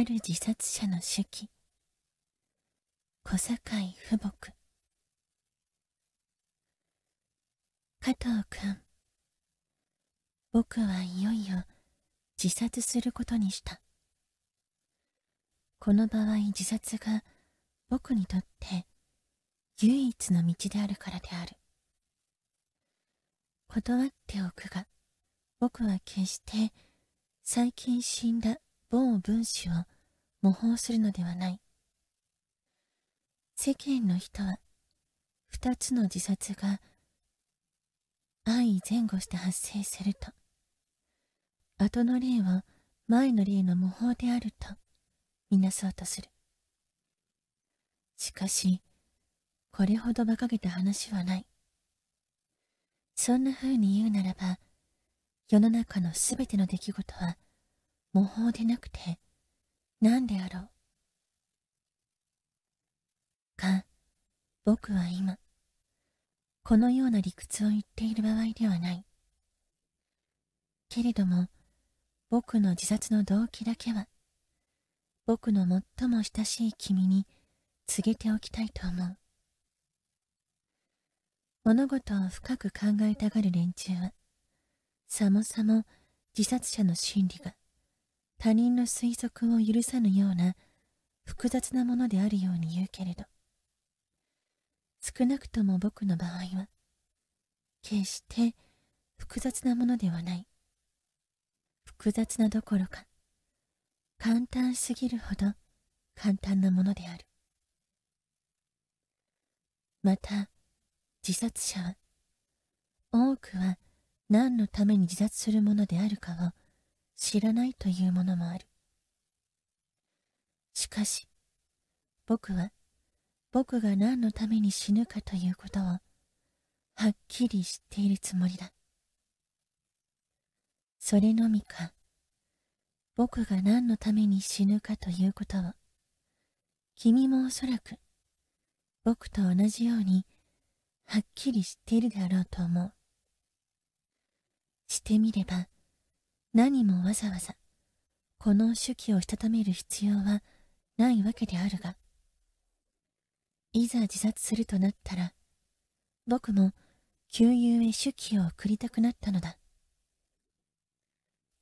ある自殺者の手記小堺父母加藤君僕はいよいよ自殺することにしたこの場合自殺が僕にとって唯一の道であるからである断っておくが僕は決して最近死んだ某分子を模倣するのではない。世間の人は、二つの自殺が、相前後して発生すると、後の例を前の例の模倣であると、みなそうとする。しかし、これほど馬鹿げた話はない。そんな風に言うならば、世の中のすべての出来事は、模倣でなくて何であろうか僕は今このような理屈を言っている場合ではないけれども僕の自殺の動機だけは僕の最も親しい君に告げておきたいと思う物事を深く考えたがる連中はさもさも自殺者の心理が他人の推測を許さぬような複雑なものであるように言うけれど少なくとも僕の場合は決して複雑なものではない複雑などころか簡単すぎるほど簡単なものであるまた自殺者は多くは何のために自殺するものであるかを知らないというものもある。しかし、僕は、僕が何のために死ぬかということを、はっきり知っているつもりだ。それのみか、僕が何のために死ぬかということを、君もおそらく、僕と同じように、はっきり知っているだろうと思う。してみれば、何もわざわざ、この手記をしたためる必要はないわけであるが、いざ自殺するとなったら、僕も旧友へ手記を送りたくなったのだ。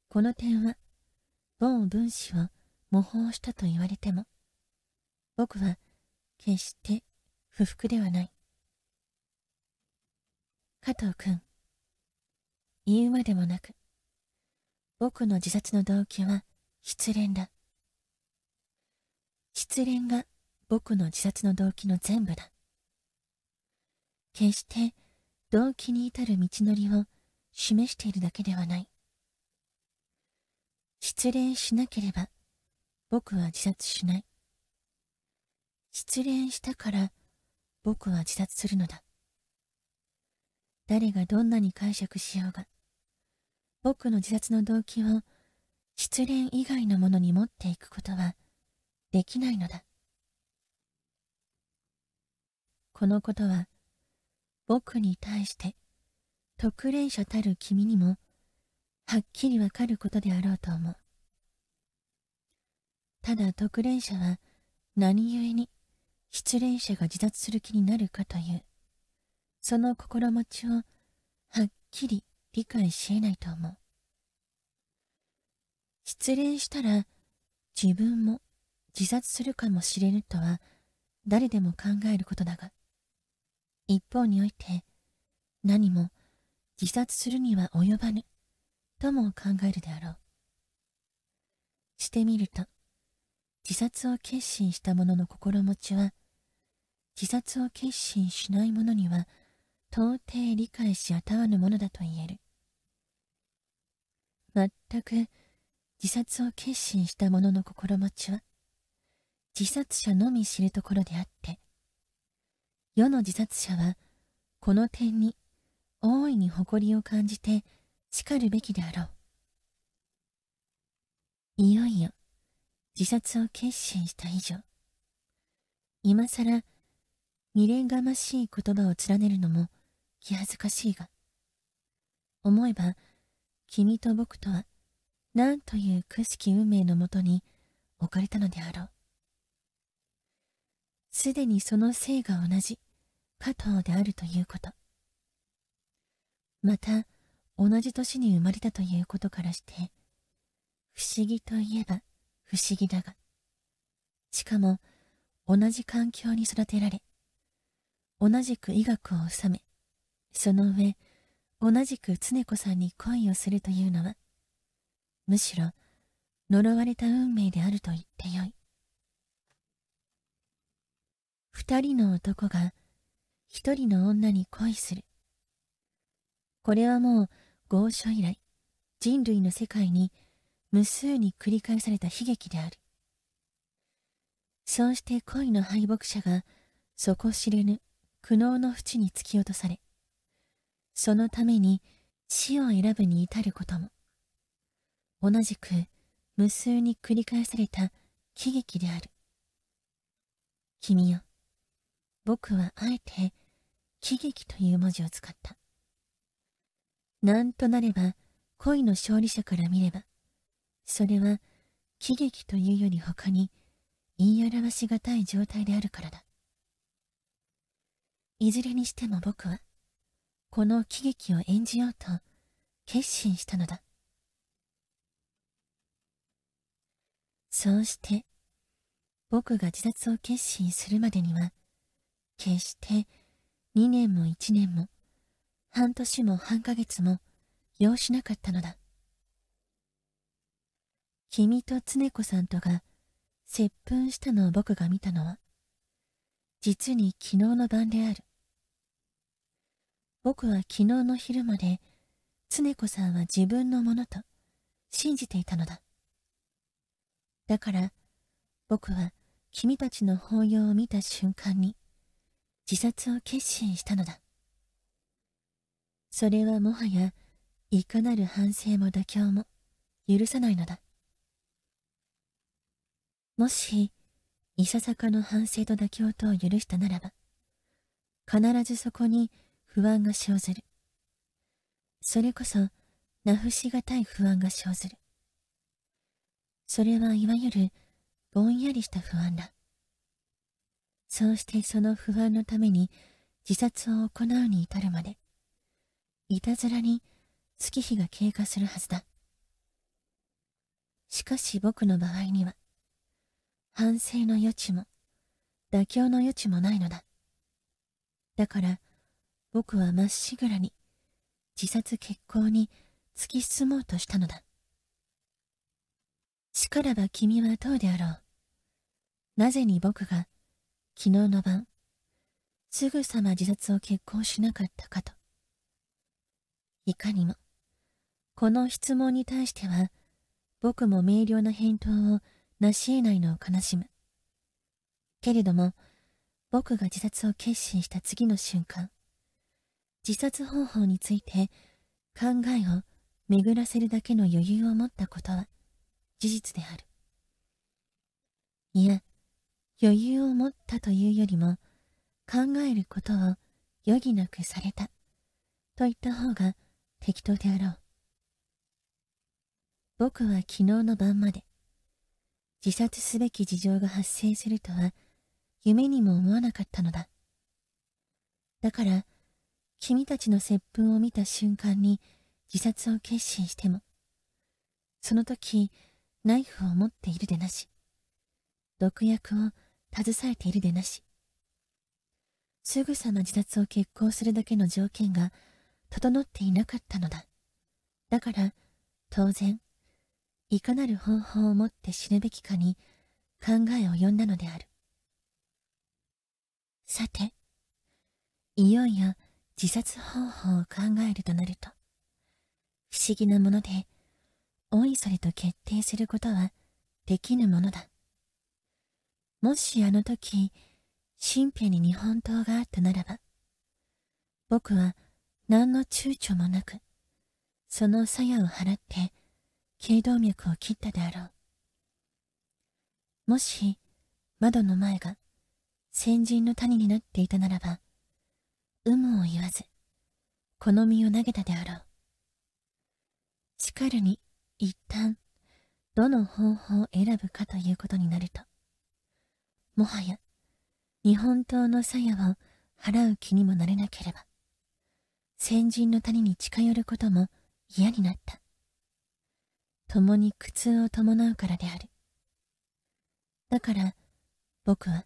この点は、某分子を模倣したと言われても、僕は決して不服ではない。加藤君、言うまでもなく、僕の自殺の動機は失恋だ。失恋が僕の自殺の動機の全部だ。決して動機に至る道のりを示しているだけではない。失恋しなければ僕は自殺しない。失恋したから僕は自殺するのだ。誰がどんなに解釈しようが、僕の自殺の動機を失恋以外のものに持っていくことはできないのだ。このことは僕に対して特例者たる君にもはっきりわかることであろうと思う。ただ特例者は何故に失恋者が自殺する気になるかという、その心持ちをはっきり理解し得ないと思う。失恋したら自分も自殺するかもしれぬとは誰でも考えることだが、一方において何も自殺するには及ばぬとも考えるであろう。してみると、自殺を決心した者の心持ちは、自殺を決心しない者には到底理解しあたわぬものだと言える。全く自殺を決心した者の心持ちは自殺者のみ知るところであって世の自殺者はこの点に大いに誇りを感じて叱るべきであろういよいよ自殺を決心した以上今さら未練がましい言葉を連ねるのも気恥ずかしいが思えば君と僕とは、何というくしき運命のもとに置かれたのであろう。すでにその性が同じ、加藤であるということ。また、同じ年に生まれたということからして、不思議といえば不思議だが、しかも同じ環境に育てられ、同じく医学を治め、その上、同じく常子さんに恋をするというのは、むしろ呪われた運命であると言ってよい。二人の男が一人の女に恋する。これはもう豪書以来、人類の世界に無数に繰り返された悲劇である。そうして恋の敗北者が底知れぬ苦悩の淵に突き落とされ、そのために死を選ぶに至ることも同じく無数に繰り返された喜劇である君よ僕はあえて喜劇という文字を使ったなんとなれば恋の勝利者から見ればそれは喜劇というより他に言い表しがたい状態であるからだいずれにしても僕はこの喜劇を演じようと決心したのだ。そうして、僕が自殺を決心するまでには、決して2年も1年も、半年も半ヶ月も、要しなかったのだ。君と常子さんとが、接吻したのを僕が見たのは、実に昨日の晩である。僕は昨日の昼まで、常子さんは自分のものと信じていたのだ。だから、僕は君たちの抱擁を見た瞬間に、自殺を決心したのだ。それはもはや、いかなる反省も妥協も許さないのだ。もし、いささかの反省と妥協とを許したならば、必ずそこに不安が生ずる。それこそ、なふしがたい不安が生ずる。それはいわゆる、ぼんやりした不安だ。そうしてその不安のために自殺を行うに至るまで、いたずらに月日が経過するはずだ。しかし僕の場合には、反省の余地も、妥協の余地もないのだ。だから、僕はまっしぐらに自殺決行に突き進もうとしたのだ。しからば君はどうであろう。なぜに僕が昨日の晩、すぐさま自殺を決行しなかったかと。いかにも、この質問に対しては、僕も明瞭な返答を成し得ないのを悲しむ。けれども、僕が自殺を決心した次の瞬間、自殺方法について考えを巡らせるだけの余裕を持ったことは事実である。いや、余裕を持ったというよりも考えることを余儀なくされたといった方が適当であろう。僕は昨日の晩まで自殺すべき事情が発生するとは夢にも思わなかったのだ。だから君たちの接吻を見た瞬間に自殺を決心しても、その時、ナイフを持っているでなし、毒薬を携えているでなし、すぐさま自殺を決行するだけの条件が整っていなかったのだ。だから、当然、いかなる方法をもって死ぬべきかに考えを呼んだのである。さて、いよいよ自殺方法を考えるとなると、不思議なもので、おいそれと決定することはできぬものだ。もしあの時、神兵に日本刀があったならば、僕は何の躊躇もなく、その鞘を払って、頸動脈を切ったであろう。もし、窓の前が、先人の谷になっていたならば、有無を言わず、この身を投げたであろう。しかるに、一旦、どの方法を選ぶかということになると、もはや、日本刀の鞘を払う気にもなれなければ、先人の谷に近寄ることも嫌になった。共に苦痛を伴うからである。だから、僕は、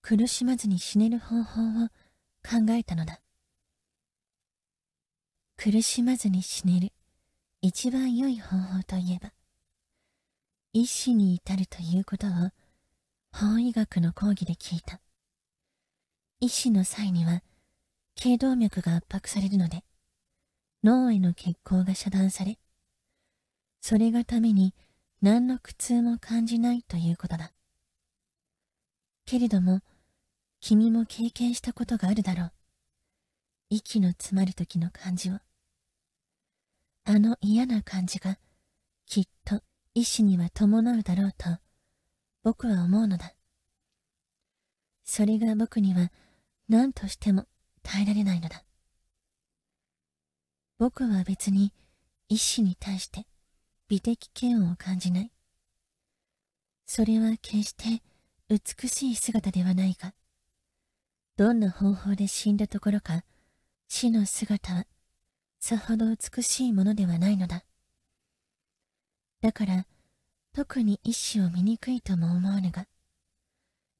苦しまずに死ねる方法を考えたのだ苦しまずに死ねる一番良い方法といえば一死に至るということを法医学の講義で聞いた医師の際には頸動脈が圧迫されるので脳への血行が遮断されそれがために何の苦痛も感じないということだけれども君も経験したことがあるだろう。息の詰まる時の感じを。あの嫌な感じが、きっと意志には伴うだろうと、僕は思うのだ。それが僕には何としても耐えられないのだ。僕は別に意志に対して美的嫌悪を感じない。それは決して美しい姿ではないが、どんな方法で死んだところか、死の姿は、さほど美しいものではないのだ。だから、特に意志を醜いとも思わぬが、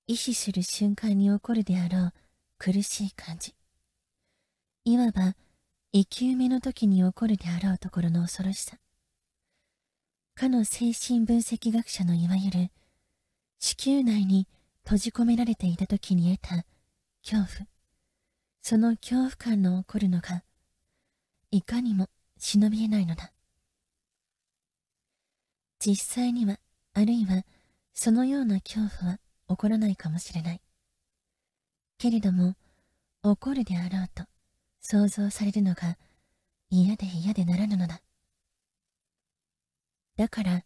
意志する瞬間に起こるであろう苦しい感じ。いわば、生き埋めの時に起こるであろうところの恐ろしさ。かの精神分析学者のいわゆる、子宮内に閉じ込められていた時に得た恐怖その恐怖感の起こるのがいかにも忍びえないのだ実際にはあるいはそのような恐怖は起こらないかもしれないけれども起こるであろうと想像されるのが嫌で嫌でならぬのだだから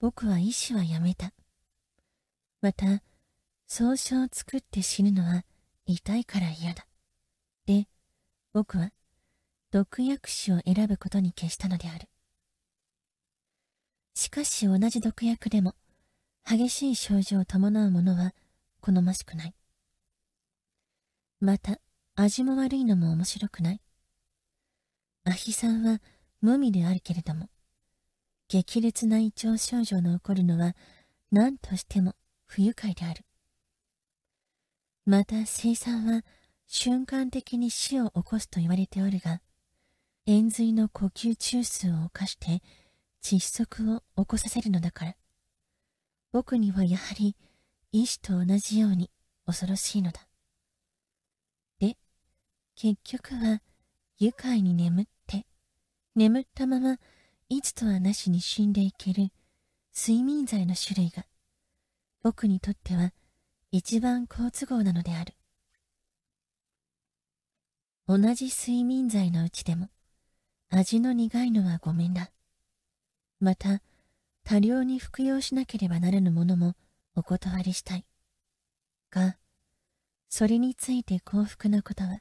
僕は意志はやめたまた総称を作って死ぬのは痛いから嫌だ。で、僕は毒薬師を選ぶことに決したのである。しかし同じ毒薬でも激しい症状を伴うものは好ましくない。また、味も悪いのも面白くない。アヒさんは無味であるけれども、激烈な胃腸症状の起こるのは何としても不愉快である。また生産は瞬間的に死を起こすと言われておるが、円髄の呼吸中枢を犯して窒息を起こさせるのだから。僕にはやはり医師と同じように恐ろしいのだ。で、結局は愉快に眠って、眠ったままいつとはなしに死んでいける睡眠剤の種類が、僕にとっては一番好都合なのである同じ睡眠剤のうちでも味の苦いのはごめんだまた多量に服用しなければならぬものもお断りしたいがそれについて幸福なことは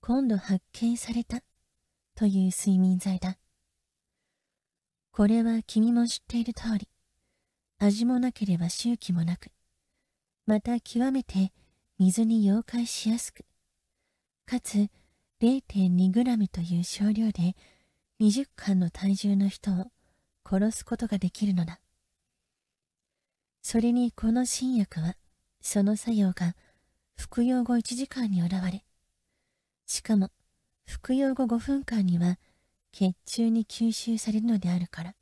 今度発見されたという睡眠剤だこれは君も知っている通り味もなければ周期もなくまた極めて水に溶解しやすく、かつ 0.2g という少量で20巻の体重の人を殺すことができるのだ。それにこの新薬は、その作用が服用後1時間に現れ、しかも服用後5分間には血中に吸収されるのであるから、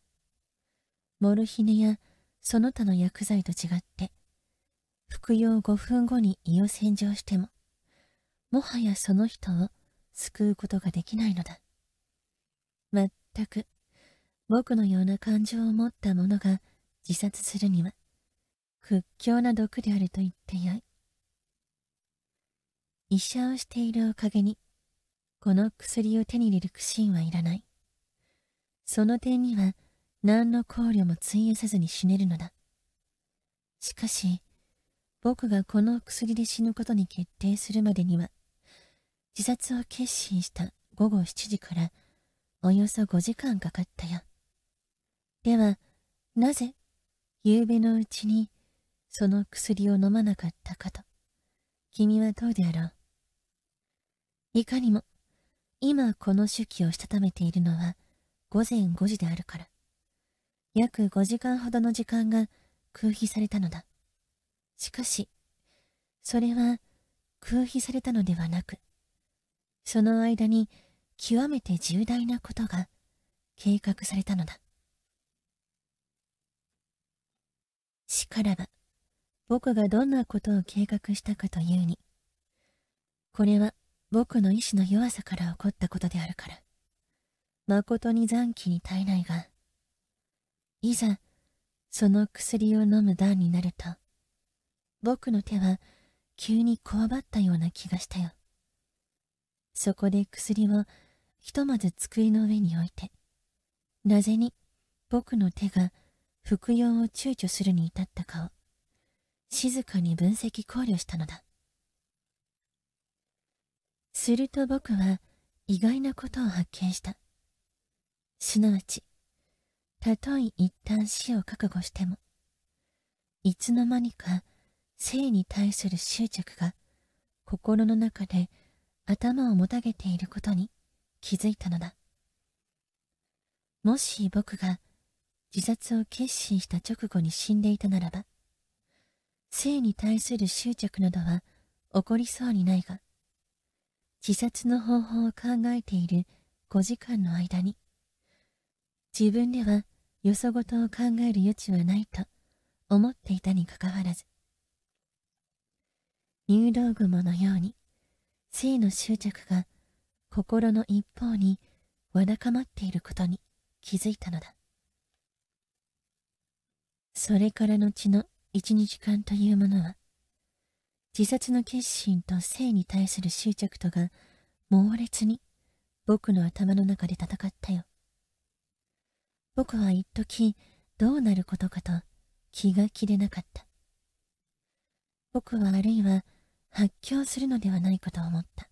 モルヒネやその他の薬剤と違って、服用5分後に胃を洗浄しても、もはやその人を救うことができないのだ。まったく、僕のような感情を持った者が自殺するには、屈強な毒であると言ってよい。医者をしているおかげに、この薬を手に入れる苦心はいらない。その点には、何の考慮も費やさずに死ねるのだ。しかし、僕がこの薬で死ぬことに決定するまでには、自殺を決心した午後7時からおよそ5時間かかったよ。では、なぜ、夕べのうちにその薬を飲まなかったかと、君はどうであろう。いかにも、今この手記をしたためているのは午前5時であるから、約5時間ほどの時間が空飛されたのだ。しかし、それは空飛されたのではなく、その間に極めて重大なことが計画されたのだ。しからば、僕がどんなことを計画したかというに、これは僕の意志の弱さから起こったことであるから、誠に残機に耐えないが、いざ、その薬を飲む段になると、僕の手は急にこわばったような気がしたよ。そこで薬をひとまず机の上に置いて、なぜに僕の手が服用を躊躇するに至ったかを、静かに分析考慮したのだ。すると僕は意外なことを発見した。すなわち、たとえ一旦死を覚悟しても、いつの間にか性に対する執着が心の中で頭をもたげていることに気づいたのだ。もし僕が自殺を決心した直後に死んでいたならば、性に対する執着などは起こりそうにないが、自殺の方法を考えている5時間の間に、自分ではよそごとを考える余地はないと思っていたにかかわらず、入道雲のように、性の執着が心の一方にわだかまっていることに気づいたのだ。それからのちの一日間というものは、自殺の決心と性に対する執着とが猛烈に僕の頭の中で戦ったよ。僕は一時どうなることかと気が気でなかった。僕はあるいは発狂するのではないかと思った。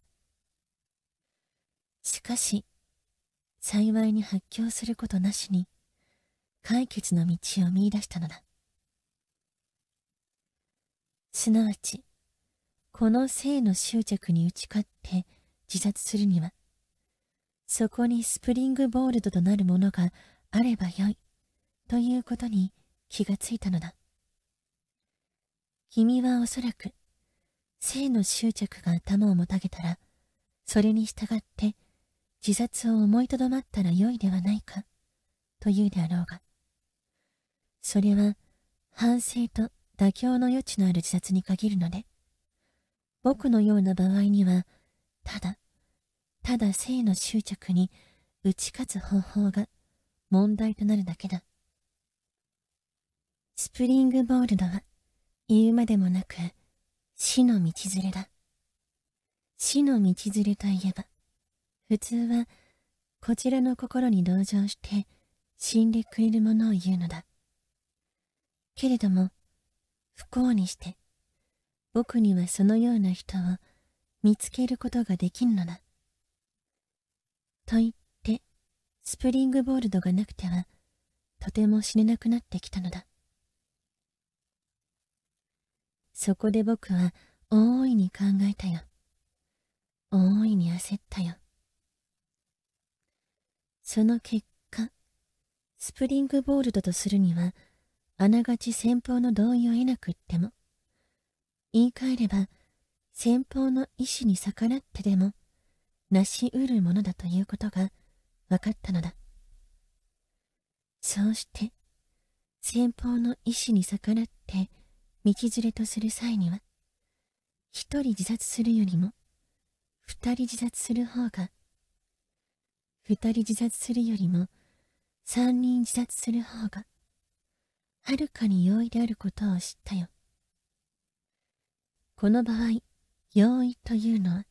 しかし、幸いに発狂することなしに、解決の道を見出したのだ。すなわち、この性の執着に打ち勝って自殺するには、そこにスプリングボールドとなるものがあればよい、ということに気がついたのだ。君はおそらく、性の執着が頭をもたげたら、それに従って自殺を思いとどまったら良いではないか、というであろうが、それは反省と妥協の余地のある自殺に限るので、僕のような場合には、ただ、ただ性の執着に打ち勝つ方法が問題となるだけだ。スプリングボールドは言うまでもなく、死の道連れだ。死の道連れといえば、普通は、こちらの心に同情して、死んでくれるものを言うのだ。けれども、不幸にして、僕にはそのような人を見つけることができんのだ。と言って、スプリングボールドがなくては、とても死ねなくなってきたのだ。そこで僕は大いに考えたよ。大いに焦ったよ。その結果、スプリングボールドとするには、あながち先方の同意を得なくっても、言い換えれば、先方の意志に逆らってでも、なし得るものだということが分かったのだ。そうして、先方の意志に逆らって、道連れとする際には、一人自殺するよりも、二人自殺する方が、二人自殺するよりも、三人自殺する方が、はるかに容易であることを知ったよ。この場合、容易というのは、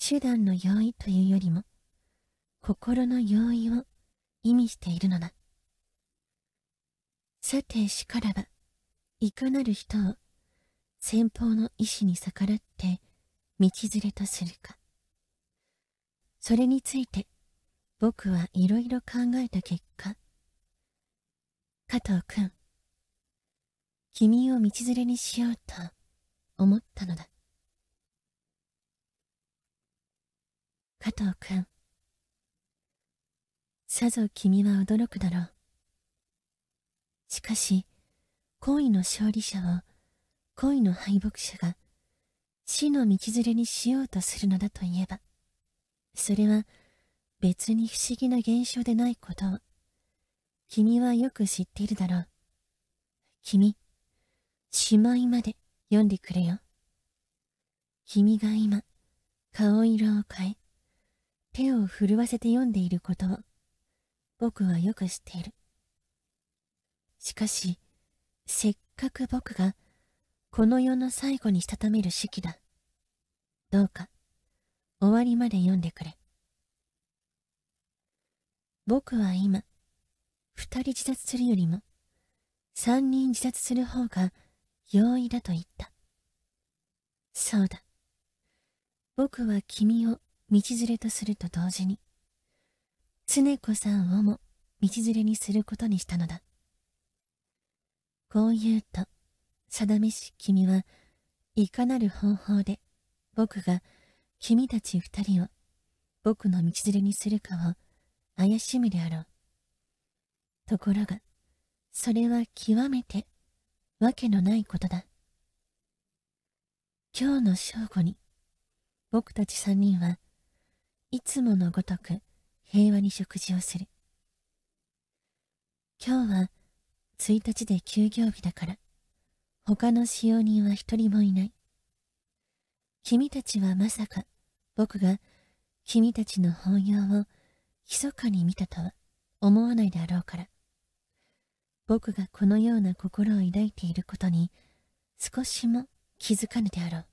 手段の容易というよりも、心の容易を意味しているのだ。さてしからば、いかなる人を先方の意志に逆らって道連れとするか。それについて僕はいろいろ考えた結果、加藤くん、君を道連れにしようと思ったのだ。加藤くん、さぞ君は驚くだろう。しかし、恋の勝利者を恋の敗北者が死の道連れにしようとするのだといえば、それは別に不思議な現象でないことを、君はよく知っているだろう。君、しまいまで読んでくれよ。君が今、顔色を変え、手を震わせて読んでいることを、僕はよく知っている。しかし、せっかく僕がこの世の最後にしたためる式だ。どうか終わりまで読んでくれ。僕は今、二人自殺するよりも、三人自殺する方が容易だと言った。そうだ。僕は君を道連れとすると同時に、常子さんをも道連れにすることにしたのだ。こう言うと、定めし君はいかなる方法で僕が君たち二人を僕の道連れにするかを怪しむであろう。ところが、それは極めてわけのないことだ。今日の正午に、僕たち三人はいつものごとく平和に食事をする。今日は1日で休業日だから、他の使用人は一人もいない。君たちはまさか、僕が君たちの本用を密かに見たとは思わないであろうから。僕がこのような心を抱いていることに少しも気づかぬであろう。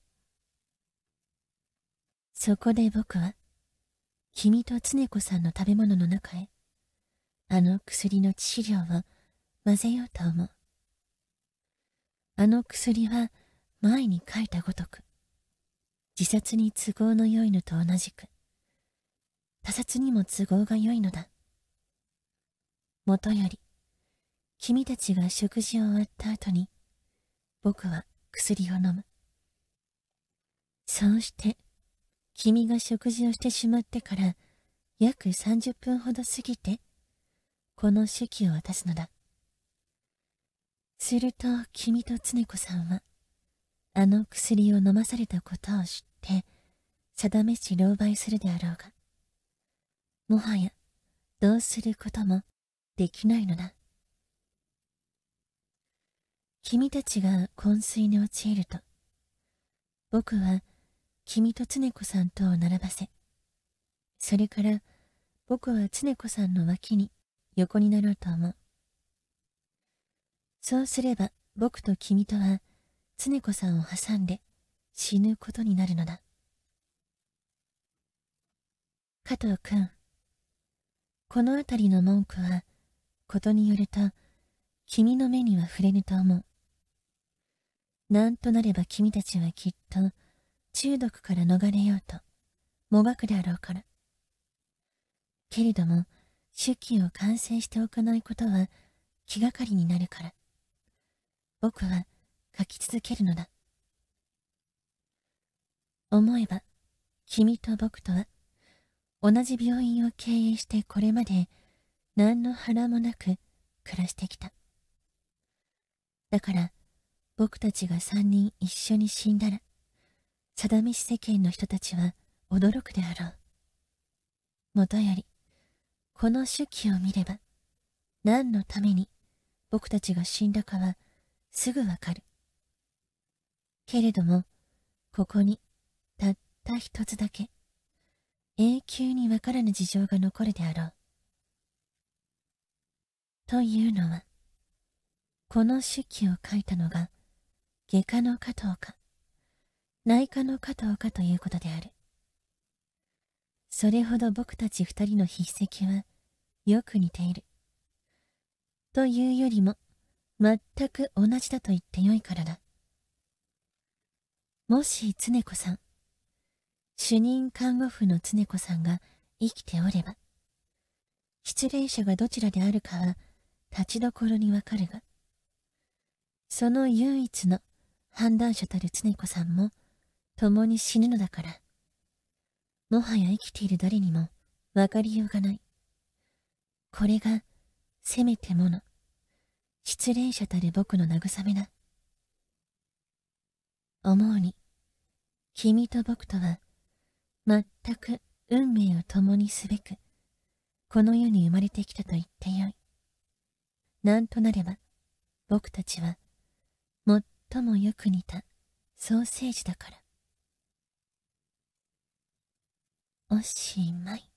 そこで僕は、君と常子さんの食べ物の中へ、あの薬の致死量を混ぜようと思う。あの薬は前に書いたごとく、自殺に都合の良いのと同じく、他殺にも都合が良いのだ。もとより、君たちが食事を終わった後に、僕は薬を飲む。そうして、君が食事をしてしまってから、約30分ほど過ぎて、この手記を渡すのだ。すると君と常子さんはあの薬を飲まされたことを知って定めし狼狽するであろうがもはやどうすることもできないのだ君たちが昏睡に陥ると僕は君と常子さんとを並ばせそれから僕は常子さんの脇に横になろうと思うそうすれば僕と君とは常子さんを挟んで死ぬことになるのだ。加藤君、この辺りの文句は、ことによると、君の目には触れぬと思う。なんとなれば君たちはきっと、中毒から逃れようと、もがくであろうから。けれども、手記を完成しておかないことは、気がかりになるから。僕は書き続けるのだ。思えば、君と僕とは、同じ病院を経営してこれまで何の腹もなく暮らしてきた。だから、僕たちが三人一緒に死んだら、定めし世間の人たちは驚くであろう。もとより、この手記を見れば、何のために僕たちが死んだかはすぐわかる。けれども、ここに、たった一つだけ、永久にわからぬ事情が残るであろう。というのは、この手記を書いたのが、外科の加藤か、内科の加藤かということである。それほど僕たち二人の筆跡は、よく似ている。というよりも、全く同じだと言ってよいからだ。もし常子さん、主任看護婦の常子さんが生きておれば、失恋者がどちらであるかは立ちどころにわかるが、その唯一の判断者たる常子さんも共に死ぬのだから、もはや生きている誰にもわかりようがない。これがせめてもの失恋者たる僕の慰めな。思うに、君と僕とは、全く運命を共にすべく、この世に生まれてきたと言ってよい。なんとなれば、僕たちは、最もよく似たソーセージだから。おしまい。